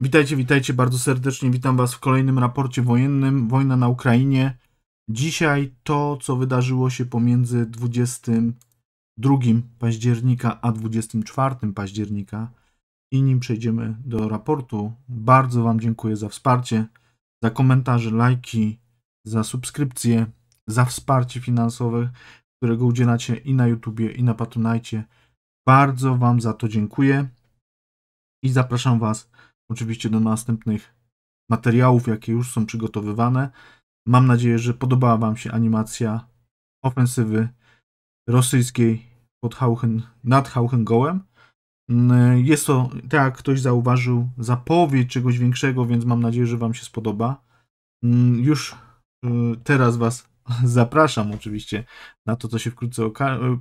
Witajcie, witajcie bardzo serdecznie. Witam Was w kolejnym raporcie wojennym Wojna na Ukrainie. Dzisiaj to, co wydarzyło się pomiędzy 22 października a 24 października. I nim przejdziemy do raportu, bardzo Wam dziękuję za wsparcie, za komentarze, lajki, za subskrypcje, za wsparcie finansowe, którego udzielacie i na YouTubie, i na Patronite. Bardzo Wam za to dziękuję i zapraszam Was oczywiście do następnych materiałów, jakie już są przygotowywane. Mam nadzieję, że podobała Wam się animacja ofensywy rosyjskiej pod Hauchen, nad Hauchengołem. Mm, jest to, tak jak ktoś zauważył, zapowiedź czegoś większego, więc mam nadzieję, że Wam się spodoba. Mm, już y, teraz Was zapraszam oczywiście na to, co się wkrótce y,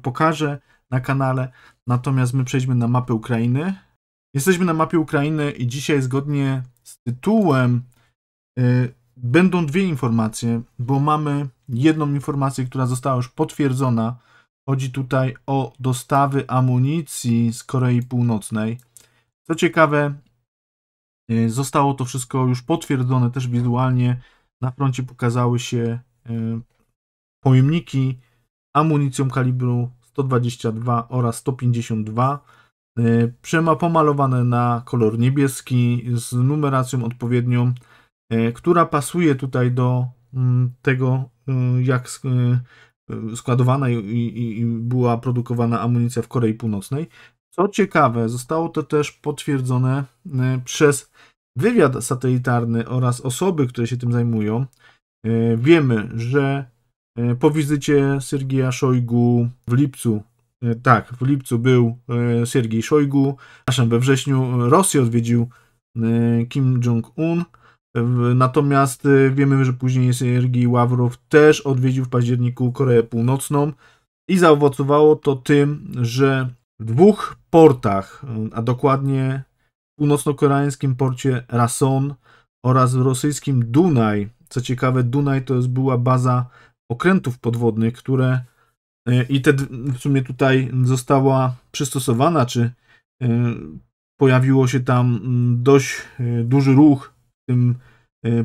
pokaże na kanale. Natomiast my przejdźmy na mapę Ukrainy. Jesteśmy na mapie Ukrainy i dzisiaj zgodnie z tytułem y, będą dwie informacje, bo mamy jedną informację, która została już potwierdzona. Chodzi tutaj o dostawy amunicji z Korei Północnej. Co ciekawe, y, zostało to wszystko już potwierdzone też wizualnie. Na froncie pokazały się y, pojemniki amunicją kalibru 122 oraz 152 Y, pomalowane na kolor niebieski z numeracją odpowiednią, y, która pasuje tutaj do mm, tego, y, jak składowana i, była produkowana amunicja w Korei Północnej. Co ciekawe, zostało to też potwierdzone przez wywiad satelitarny oraz osoby, które się tym zajmują. Wiemy, że po wizycie Sergija Szojgu w lipcu E, tak, w lipcu był e, Siergiej Szojgu, naszym we wrześniu Rosję odwiedził e, Kim Jong-un, natomiast wiemy, że później Sergiej Ławrow też odwiedził w październiku Koreę Północną i zaowocowało to tym, że w dwóch portach, a dokładnie w północno-koreańskim porcie Rason oraz w rosyjskim Dunaj, co ciekawe Dunaj to jest była baza okrętów podwodnych, które E, I te w sumie tutaj została przystosowana, czy e, pojawiło się tam mm, dość e, duży ruch w tym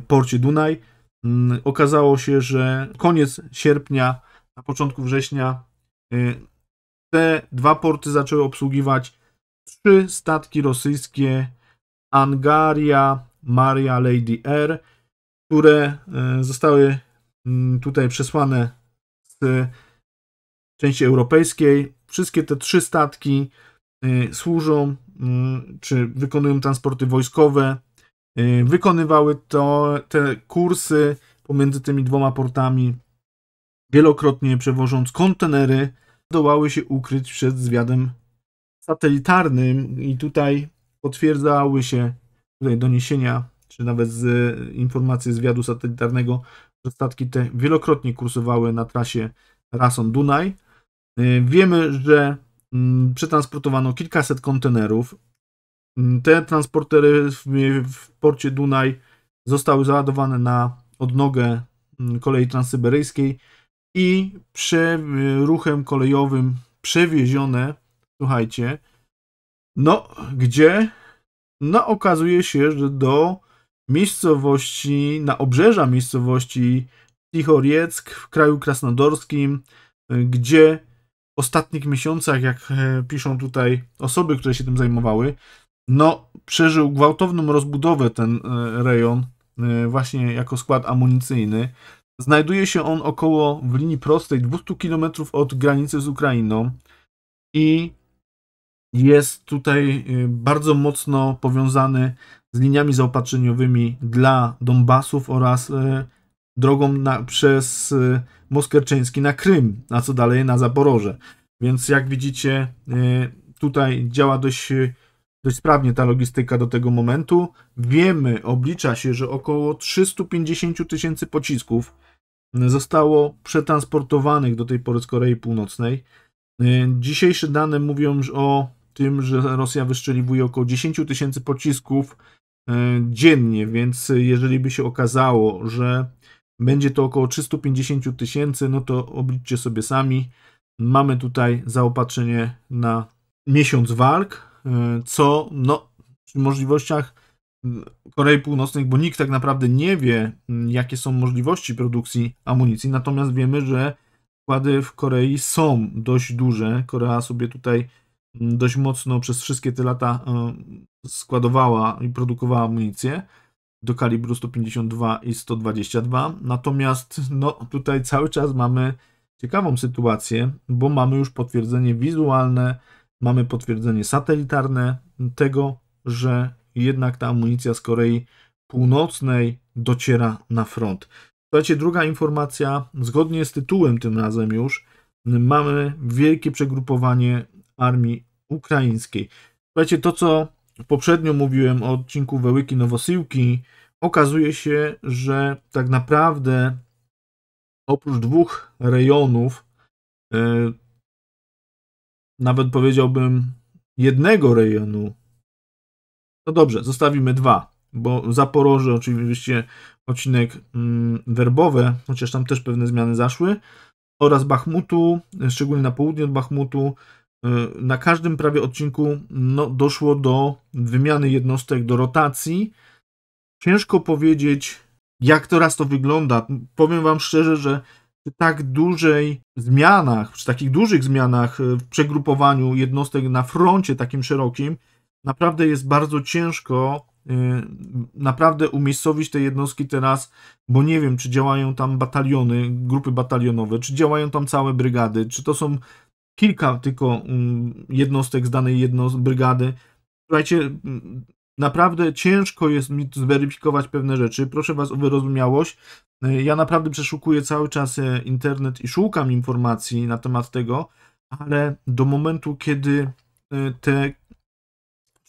porcie Dunaj. Mm, okazało się, że koniec sierpnia, na początku września te dwa porty zaczęły obsługiwać trzy statki rosyjskie Angaria, Maria Lady Air, które zostały mm, tutaj przesłane z części europejskiej. Wszystkie te trzy statki y, służą y, czy wykonują transporty wojskowe. Y, wykonywały to, te kursy pomiędzy tymi dwoma portami, wielokrotnie przewożąc kontenery, dołały się ukryć przed zwiadem satelitarnym i tutaj potwierdzały się tutaj doniesienia, czy nawet z, informacje zwiadu satelitarnego, że statki te wielokrotnie kursowały na trasie Rason-Dunaj. Y, wiemy, że mm, przetransportowano kilkaset kontenerów. Y, te transportery w porcie Dunaj zostały załadowane na odnogę mm, kolei transsyberyjskiej i prze y, ruchem kolejowym przewiezione, słuchajcie, no gdzie? No okazuje się, że do miejscowości, na obrzeża miejscowości Tichorieck w kraju krasnodorskim, gdzie ostatnich miesiącach, jak e, piszą tutaj osoby, które się tym zajmowały, no przeżył gwałtowną rozbudowę ten e, rejon, e, właśnie jako skład amunicyjny. Znajduje się on około w linii prostej 200 km od granicy z Ukrainą i jest tutaj bardzo mocno powiązany z liniami zaopatrzeniowymi dla Donbasów oraz drogą na, przez y, na Krym, a co dalej na Zaporoże. Więc jak widzicie, y, tutaj działa dość, y, dość sprawnie ta logistyka do tego momentu. Wiemy, oblicza się, że około 350 tysięcy pocisków y, zostało przetransportowanych do tej pory z Korei Północnej. Dzisiejsze dane mówią o tym, że Rosja wystrzeliwuje około 10 tysięcy pocisków dziennie, więc jeżeli by się okazało, że będzie to około 350 tysięcy, no to obliczcie sobie sami. Mamy tutaj zaopatrzenie na miesiąc walk, e, co no, w możliwościach Korei Północnej, bo nikt tak naprawdę nie wie, jakie są możliwości produkcji amunicji, natomiast wiemy, że składy w Korei są dość duże. Korea sobie tutaj dość mocno przez wszystkie te lata e, składowała i produkowała amunicję do kalibru 152 i 122. Natomiast no, tutaj cały czas mamy ciekawą sytuację, bo mamy już potwierdzenie wizualne, mamy potwierdzenie satelitarne tego, że jednak ta amunicja z Korei Północnej dociera na front. Słuchajcie, druga informacja, zgodnie z tytułem tym razem już, mamy wielkie przegrupowanie armii ukraińskiej. Słuchajcie, to co poprzednio mówiłem o odcinku Wełyki Nowosyłki, okazuje się, że tak naprawdę oprócz dwóch rejonów, e, nawet powiedziałbym jednego rejonu, to dobrze, zostawimy dwa, bo Zaporoże oczywiście odcinek mm, werbowe, chociaż tam też pewne zmiany zaszły, oraz Bachmutu, e, szczególnie na południu od Bachmutu, E, na każdym prawie odcinku no, doszło do wymiany jednostek, do rotacji. Ciężko powiedzieć, jak teraz to wygląda. Powiem Wam szczerze, że przy tak dużej zmianach, przy takich dużych zmianach e, w przegrupowaniu jednostek na froncie takim szerokim, naprawdę jest bardzo ciężko e, naprawdę umiejscowić te jednostki teraz, bo nie wiem, czy działają tam bataliony, grupy batalionowe, czy działają tam całe brygady, czy to są kilka tylko mm, jednostek z danej brygady. Słuchajcie, naprawdę ciężko jest mi zweryfikować pewne rzeczy. Proszę Was o wyrozumiałość. E, ja naprawdę przeszukuję cały czas e, internet i szukam informacji na temat tego, ale do momentu, kiedy e, te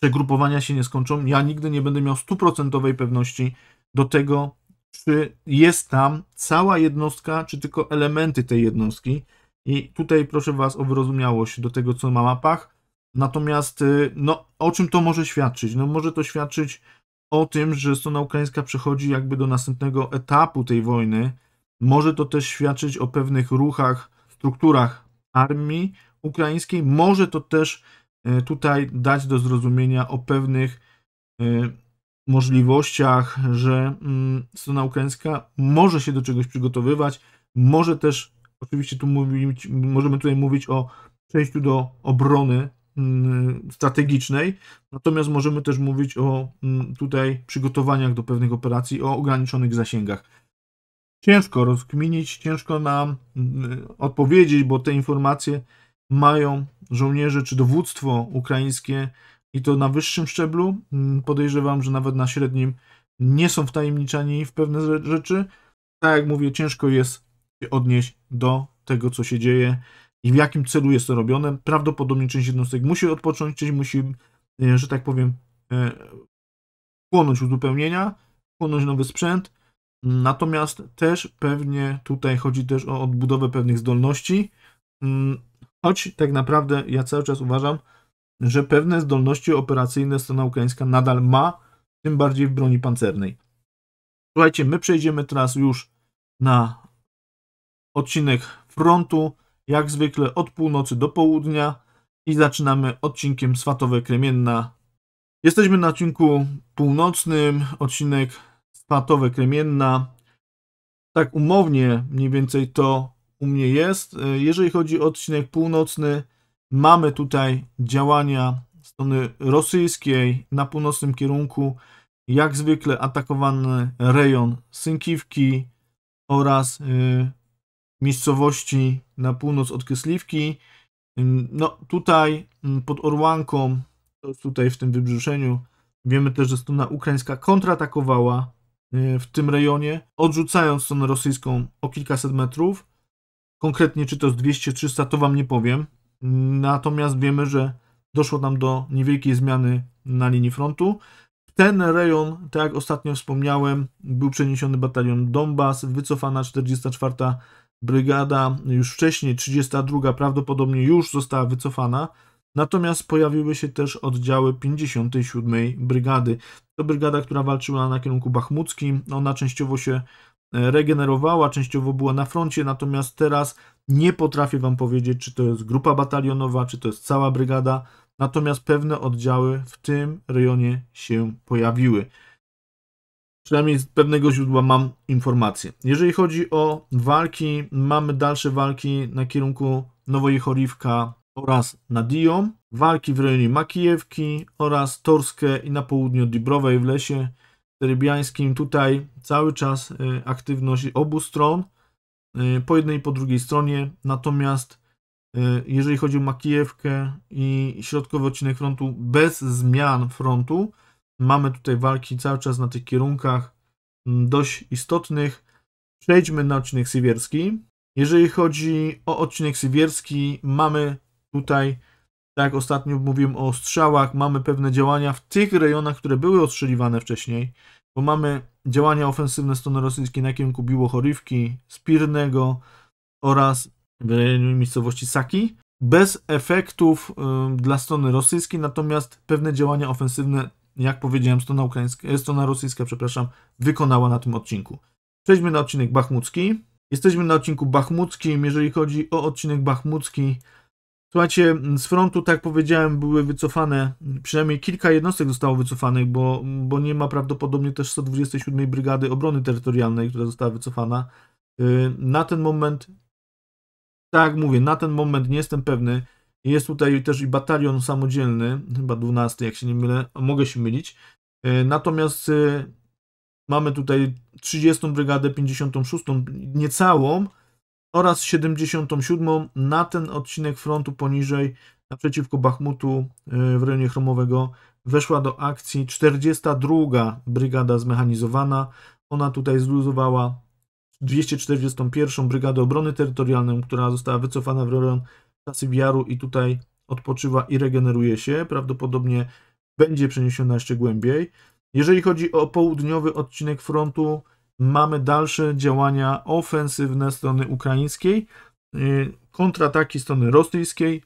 przegrupowania się nie skończą, ja nigdy nie będę miał stuprocentowej pewności do tego, czy jest tam cała jednostka, czy tylko elementy tej jednostki. I tutaj proszę Was o wyrozumiałość do tego, co ma mapach. Natomiast, y, no, o czym to może świadczyć? No, może to świadczyć o tym, że strona ukraińska przechodzi jakby do następnego etapu tej wojny. Może to też świadczyć o pewnych ruchach, strukturach armii ukraińskiej. Może to też y, tutaj dać do zrozumienia o pewnych y, możliwościach, że mm, strona ukraińska może się do czegoś przygotowywać, może też Oczywiście tu mówić, możemy tutaj mówić o przejściu do obrony mm, strategicznej, natomiast możemy też mówić o mm, tutaj przygotowaniach do pewnych operacji, o ograniczonych zasięgach. Ciężko rozkminić, ciężko nam mm, odpowiedzieć, bo te informacje mają żołnierze czy dowództwo ukraińskie i to na wyższym szczeblu. Podejrzewam, że nawet na średnim nie są wtajemniczani w pewne rzeczy. Tak jak mówię, ciężko jest odnieść do tego, co się dzieje i w jakim celu jest to robione. Prawdopodobnie część jednostek musi odpocząć, część musi, e, że tak powiem, płonąć e, uzupełnienia, płonąć nowy sprzęt. Natomiast też pewnie tutaj chodzi też o odbudowę pewnych zdolności, mm, choć tak naprawdę ja cały czas uważam, że pewne zdolności operacyjne strona ukraińska nadal ma, tym bardziej w broni pancernej. Słuchajcie, my przejdziemy teraz już na odcinek frontu, jak zwykle od północy do południa i zaczynamy odcinkiem Swatowe Kremienna. Jesteśmy na odcinku północnym, odcinek Swatowe Kremienna. Tak umownie mniej więcej to u mnie jest. Jeżeli chodzi o odcinek północny, mamy tutaj działania strony rosyjskiej na północnym kierunku, jak zwykle atakowany rejon Synkiwki oraz y, miejscowości na północ od Kysliwki. No tutaj pod Orłanką, tutaj w tym wybrzuszeniu, wiemy też, że strona ukraińska kontratakowała y, w tym rejonie, odrzucając stronę rosyjską o kilkaset metrów. Konkretnie czy to z 200-300, to wam nie powiem. Natomiast wiemy, że doszło tam do niewielkiej zmiany na linii frontu. W ten rejon, tak jak ostatnio wspomniałem, był przeniesiony batalion Donbas, wycofana 44 brygada już wcześniej, 32 prawdopodobnie już została wycofana, natomiast pojawiły się też oddziały 57 brygady. To brygada, która walczyła na kierunku bachmuckim, ona częściowo się e, regenerowała, częściowo była na froncie, natomiast teraz nie potrafię Wam powiedzieć, czy to jest grupa batalionowa, czy to jest cała brygada, natomiast pewne oddziały w tym rejonie się pojawiły. Przynajmniej z pewnego źródła mam informacje. Jeżeli chodzi o walki, mamy dalsze walki na kierunku Nowojechoriwka oraz Nadią, walki w rejonie Makijewki oraz Torskę i na południu Dibrowej w lesie rybiańskim. Tutaj cały czas y, aktywność obu stron, y, po jednej i po drugiej stronie. Natomiast y, jeżeli chodzi o Makijewkę i środkowy odcinek frontu, bez zmian frontu, Mamy tutaj walki cały czas na tych kierunkach mm, dość istotnych. Przejdźmy na odcinek Siwierski. Jeżeli chodzi o odcinek Siwierski, mamy tutaj, tak jak ostatnio mówiłem o strzałach, mamy pewne działania w tych rejonach, które były ostrzeliwane wcześniej, bo mamy działania ofensywne strony rosyjskiej na kierunku Biłochorywki, Spirnego oraz w rejonie miejscowości Saki, bez efektów y, dla strony rosyjskiej, natomiast pewne działania ofensywne jak powiedziałem, strona, ukraińska, e, strona rosyjska przepraszam, wykonała na tym odcinku. Przejdźmy na odcinek Bachmucki. Jesteśmy na odcinku Bachmuckim. Jeżeli chodzi o odcinek Bachmucki, słuchajcie, z frontu, tak powiedziałem, były wycofane, przynajmniej kilka jednostek zostało wycofanych, bo, bo nie ma prawdopodobnie też 127 Brygady Obrony Terytorialnej, która została wycofana. Y, na ten moment, tak mówię, na ten moment nie jestem pewny, jest tutaj też i batalion samodzielny, chyba 12, jak się nie mylę, mogę się mylić. E, natomiast e, mamy tutaj 30 Brygadę, 56, niecałą oraz 77 na ten odcinek frontu poniżej, naprzeciwko Bachmutu e, w rejonie Chromowego. Weszła do akcji 42 Brygada Zmechanizowana. Ona tutaj zluzowała 241 Brygadę Obrony Terytorialnej, która została wycofana w rejon czasy wiaru i tutaj odpoczywa i regeneruje się. Prawdopodobnie będzie przeniesiona jeszcze głębiej. Jeżeli chodzi o południowy odcinek frontu, mamy dalsze działania ofensywne strony ukraińskiej, y, kontrataki strony rosyjskiej,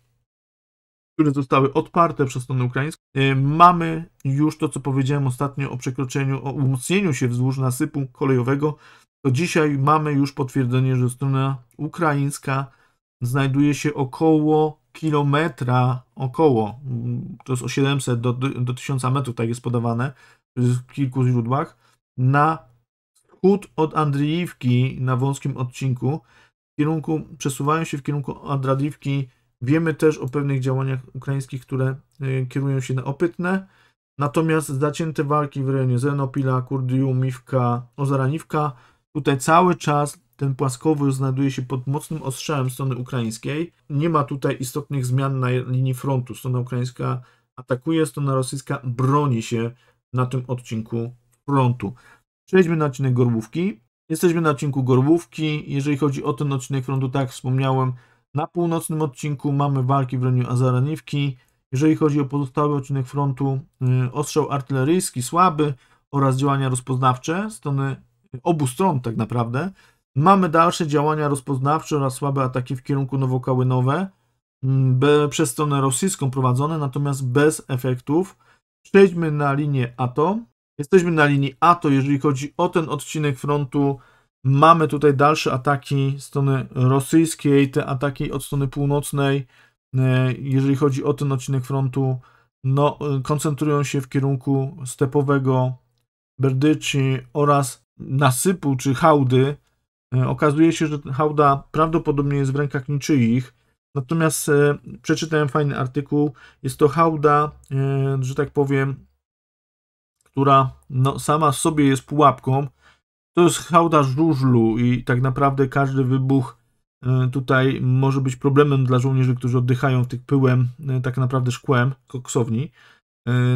które zostały odparte przez stronę ukraińską. Y, mamy już to, co powiedziałem ostatnio o przekroczeniu, o umocnieniu się wzdłuż nasypu kolejowego. To dzisiaj mamy już potwierdzenie, że strona ukraińska znajduje się około kilometra, około, to jest o 700 do, do 1000 metrów, tak jest podawane w kilku źródłach, na wschód od Andriiwki na wąskim odcinku. W kierunku, przesuwają się w kierunku Andriiwki Wiemy też o pewnych działaniach ukraińskich, które e, kierują się na Opytne. Natomiast zacięte walki w rejonie Zenopila, Kurdiu, Miwka, Ozaraniwka, tutaj cały czas ten płaskowy znajduje się pod mocnym ostrzałem strony ukraińskiej. Nie ma tutaj istotnych zmian na linii frontu. Strona ukraińska atakuje, strona rosyjska broni się na tym odcinku frontu. Przejdźmy na odcinek gorłówki. Jesteśmy na odcinku gorłówki. Jeżeli chodzi o ten odcinek frontu, tak jak wspomniałem, na północnym odcinku mamy walki w rejonie Azaraniwki. Jeżeli chodzi o pozostały odcinek frontu, y, ostrzał artyleryjski słaby oraz działania rozpoznawcze strony obu stron tak naprawdę. Mamy dalsze działania rozpoznawcze oraz słabe ataki w kierunku nowokałynowe mm, przez stronę rosyjską prowadzone, natomiast bez efektów. Przejdźmy na linię ATO. Jesteśmy na linii ATO, jeżeli chodzi o ten odcinek frontu. Mamy tutaj dalsze ataki strony rosyjskiej, te ataki od strony północnej, e, jeżeli chodzi o ten odcinek frontu, no, e, koncentrują się w kierunku stepowego Berdyczy oraz nasypu czy hałdy E, okazuje się, że hałda prawdopodobnie jest w rękach niczyich. Natomiast e, przeczytałem fajny artykuł. Jest to hałda, e, że tak powiem, która no, sama sobie jest pułapką. To jest hałda żużlu i tak naprawdę każdy wybuch tutaj może być problemem dla żołnierzy, którzy oddychają w tych pyłem, tak naprawdę szkłem koksowni.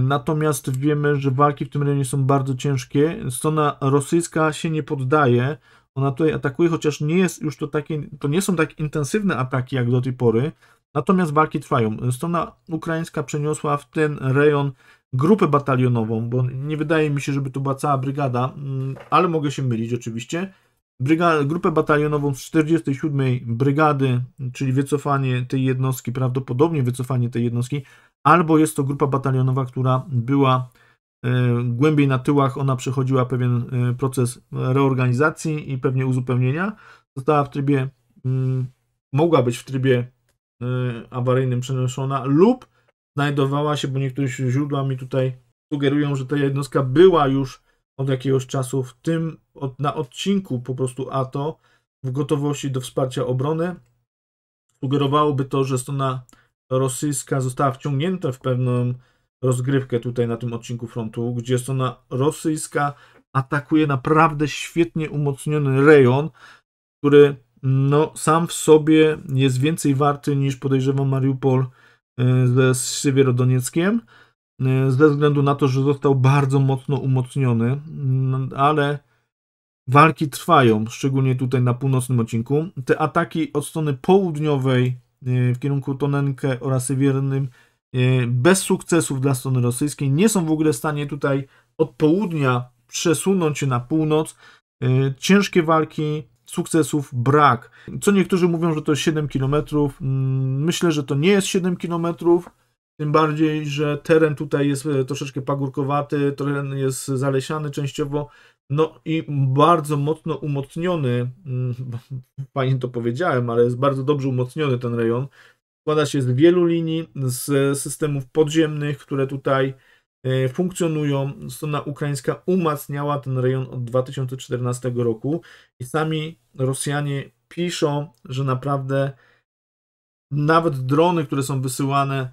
Natomiast wiemy, że walki w tym rejonie są bardzo ciężkie. Strona rosyjska się nie poddaje. Ona tutaj atakuje, chociaż nie jest już to takie, to nie są tak intensywne ataki jak do tej pory, natomiast walki trwają. Strona ukraińska przeniosła w ten rejon grupę batalionową, bo nie wydaje mi się, żeby to była cała brygada, mm, ale mogę się mylić oczywiście. Bryga, grupę batalionową z 47 Brygady, czyli wycofanie tej jednostki, prawdopodobnie wycofanie tej jednostki, albo jest to grupa batalionowa, która była Y, głębiej na tyłach ona przechodziła pewien y, proces reorganizacji i pewnie uzupełnienia. Została w trybie, mm, mogła być w trybie y, awaryjnym przenoszona lub znajdowała się, bo niektóre źródła mi tutaj sugerują, że ta jednostka była już od jakiegoś czasu w tym, na odcinku po prostu ATO w gotowości do wsparcia obrony. Sugerowałoby to, że strona rosyjska została wciągnięta w pewną rozgrywkę tutaj na tym odcinku frontu, gdzie strona rosyjska atakuje naprawdę świetnie umocniony rejon, który no, sam w sobie jest więcej warty niż podejrzewam Mariupol e, ze Siewierodonieckiem, e, ze względu na to, że został bardzo mocno umocniony, mm, ale walki trwają, szczególnie tutaj na północnym odcinku. Te ataki od strony południowej e, w kierunku Tonenkę oraz Siewiernym Y, bez sukcesów dla strony rosyjskiej. Nie są w ogóle w stanie tutaj od południa przesunąć się na północ. Y, ciężkie walki, sukcesów brak. Co niektórzy mówią, że to jest 7 km. Mm, myślę, że to nie jest 7 km. Tym bardziej, że teren tutaj jest e, troszeczkę pagórkowaty, teren jest zalesiany częściowo, no i bardzo mocno umocniony. pani mm, to powiedziałem, ale jest bardzo dobrze umocniony ten rejon składa się z wielu linii, z systemów podziemnych, które tutaj e, funkcjonują. Strona ukraińska umacniała ten rejon od 2014 roku i sami Rosjanie piszą, że naprawdę nawet drony, które są wysyłane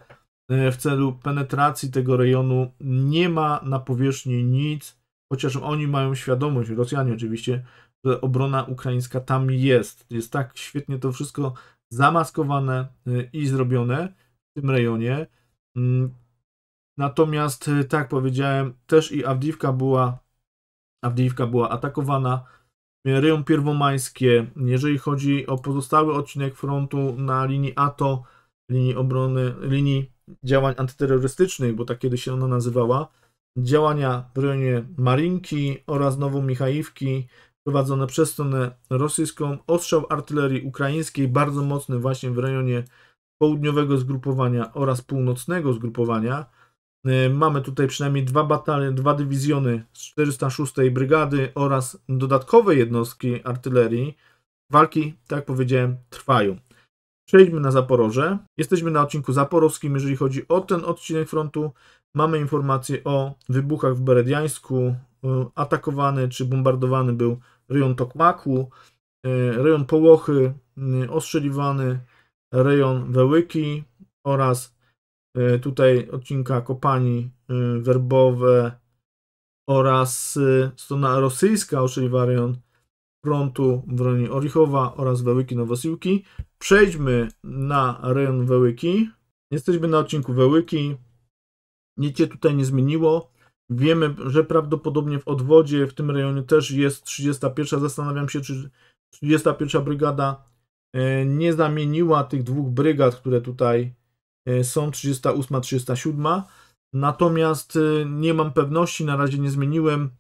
e, w celu penetracji tego rejonu, nie ma na powierzchni nic, chociaż oni mają świadomość, Rosjanie oczywiście, że obrona ukraińska tam jest. Jest tak świetnie to wszystko zamaskowane y, i zrobione w tym rejonie. Mm. Natomiast, y, tak powiedziałem, też i Awdiwka była, Awdiwka była atakowana. Rejon Pierwomańskie, jeżeli chodzi o pozostały odcinek frontu na linii ATO, linii obrony, linii działań antyterrorystycznych, bo tak kiedyś się ona nazywała, działania w rejonie Marinki oraz Nowomichajówki prowadzone przez stronę rosyjską. Ostrzał artylerii ukraińskiej, bardzo mocny właśnie w rejonie południowego zgrupowania oraz północnego zgrupowania. Y, mamy tutaj przynajmniej dwa batalie, dwa dywizjony z 406 Brygady oraz dodatkowe jednostki artylerii. Walki, tak jak powiedziałem, trwają. Przejdźmy na Zaporoże. Jesteśmy na odcinku zaporowskim, jeżeli chodzi o ten odcinek frontu. Mamy informacje o wybuchach w Berediańsku. Y, atakowany czy bombardowany był rejon Tokmaku, e, rejon Połochy e, ostrzeliwany, rejon Wełyki oraz e, tutaj odcinka Kopani Werbowe oraz strona rosyjska ostrzeliwa rejon frontu w rejonie Orichowa oraz Wełyki Nowosiłki. Przejdźmy na rejon Wełyki. Jesteśmy na odcinku Wełyki. Nic się tutaj nie zmieniło. Wiemy, że prawdopodobnie w odwodzie w tym rejonie też jest 31. Zastanawiam się, czy 31. Brygada e, nie zamieniła tych dwóch brygad, które tutaj e, są 38, 37. Natomiast e, nie mam pewności, na razie nie zmieniłem.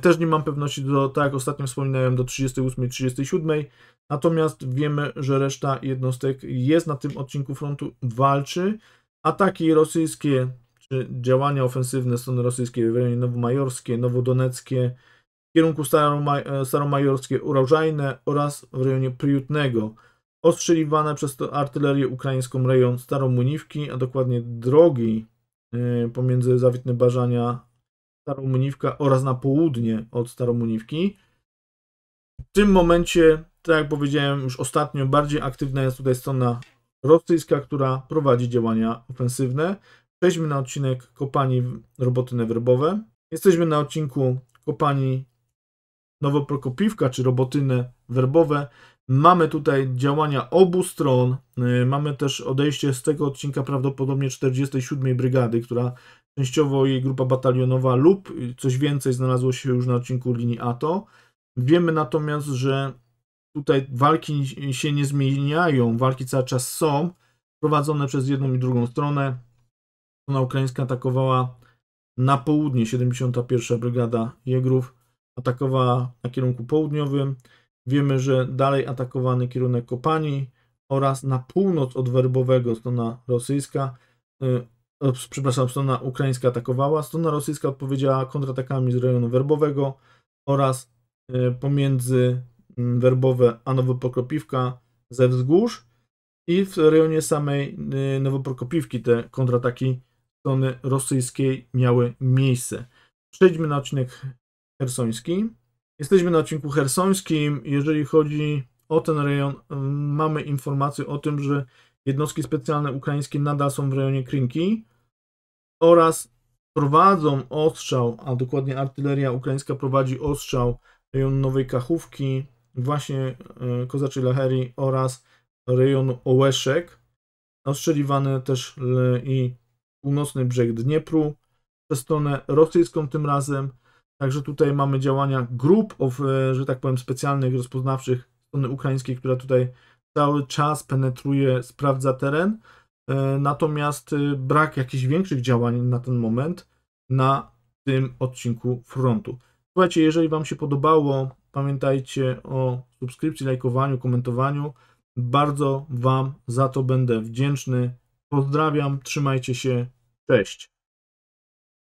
Też nie mam pewności, do, tak jak ostatnio wspominałem, do 38 37. Natomiast wiemy, że reszta jednostek jest na tym odcinku frontu, walczy. Ataki rosyjskie czy działania ofensywne strony rosyjskiej w rejonie Nowomajorskie, Nowodoneckie, w kierunku e, Staromajorskie, Urałżajne oraz w rejonie Priutnego, ostrzeliwane przez artylerię ukraińską rejon Staromuniwki, a dokładnie drogi e, pomiędzy Zawitny Barzania Staromuniwka oraz na południe od Staromuniwki. W tym momencie, tak jak powiedziałem już ostatnio, bardziej aktywna jest tutaj strona rosyjska, która prowadzi działania ofensywne. Przejdźmy na odcinek kopani roboty newerbowe. Jesteśmy na odcinku kopani Nowoprokopiwka czy robotyny werbowe. Mamy tutaj działania obu stron. Y, mamy też odejście z tego odcinka prawdopodobnie 47 Brygady, która częściowo jej grupa batalionowa lub coś więcej znalazło się już na odcinku linii ATO. Wiemy natomiast, że tutaj walki się nie zmieniają, walki cały czas są prowadzone przez jedną i drugą stronę strona ukraińska atakowała na południe 71. Brygada Jegrów atakowała na kierunku południowym. Wiemy, że dalej atakowany kierunek Kopani oraz na północ od Werbowego strona rosyjska, e, przepraszam, strona ukraińska atakowała. Strona rosyjska odpowiedziała kontratakami z rejonu Werbowego oraz e, pomiędzy mm, Werbowe a Nowopokropiwka ze wzgórz i w rejonie samej y, Nowopokropiwki te kontrataki strony rosyjskiej miały miejsce. Przejdźmy na odcinek hersoński. Jesteśmy na odcinku hersońskim. Jeżeli chodzi o ten rejon, mamy informacje o tym, że jednostki specjalne ukraińskie nadal są w rejonie Krynki oraz prowadzą ostrzał, a dokładnie artyleria ukraińska prowadzi ostrzał rejonu Nowej Kachówki, właśnie e, Kozaczy leheri oraz rejonu Ołeszek. Ostrzeliwane też i północny brzeg Dniepru, przez stronę rosyjską tym razem. Także tutaj mamy działania grup, of, e, że tak powiem, specjalnych, rozpoznawczych strony ukraińskiej, która tutaj cały czas penetruje, sprawdza teren. E, natomiast e, brak jakichś większych działań na ten moment na tym odcinku frontu. Słuchajcie, jeżeli Wam się podobało, pamiętajcie o subskrypcji, lajkowaniu, komentowaniu. Bardzo Wam za to będę wdzięczny. Pozdrawiam, trzymajcie się. Cześć.